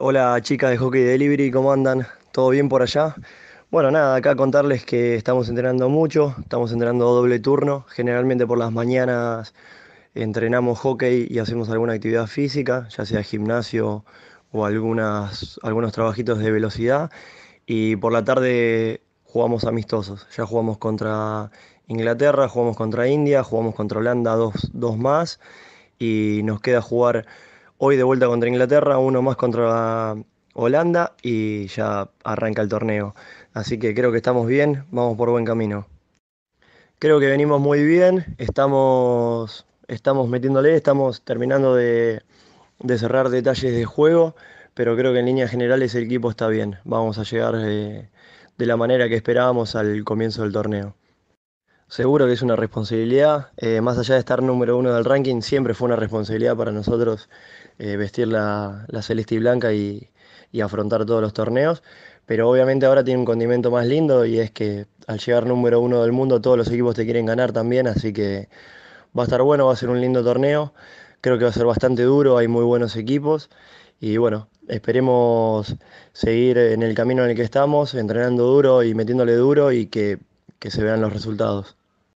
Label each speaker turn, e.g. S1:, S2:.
S1: Hola chicas de Hockey Delivery, ¿cómo andan? ¿Todo bien por allá? Bueno, nada, acá contarles que estamos entrenando mucho, estamos entrenando doble turno, generalmente por las mañanas entrenamos hockey y hacemos alguna actividad física, ya sea gimnasio o algunas, algunos trabajitos de velocidad, y por la tarde jugamos amistosos, ya jugamos contra Inglaterra, jugamos contra India, jugamos contra Holanda, dos, dos más, y nos queda jugar Hoy de vuelta contra Inglaterra, uno más contra Holanda y ya arranca el torneo. Así que creo que estamos bien, vamos por buen camino. Creo que venimos muy bien, estamos, estamos metiéndole, estamos terminando de, cerrar detalles de juego, pero creo que en líneas generales el equipo está bien. Vamos a llegar eh, de la manera que esperábamos al comienzo del torneo. Seguro que es una responsabilidad, eh, más allá de estar número uno del ranking, siempre fue una responsabilidad para nosotros eh, vestir la, la, celeste y blanca y, y, afrontar todos los torneos, pero obviamente ahora tiene un condimento más lindo y es que al llegar número uno del mundo todos los equipos te quieren ganar también, así que va a estar bueno, va a ser un lindo torneo, creo que va a ser bastante duro, hay muy buenos equipos y bueno, esperemos seguir en el camino en el que estamos, entrenando duro y metiéndole duro y que, que se vean los resultados.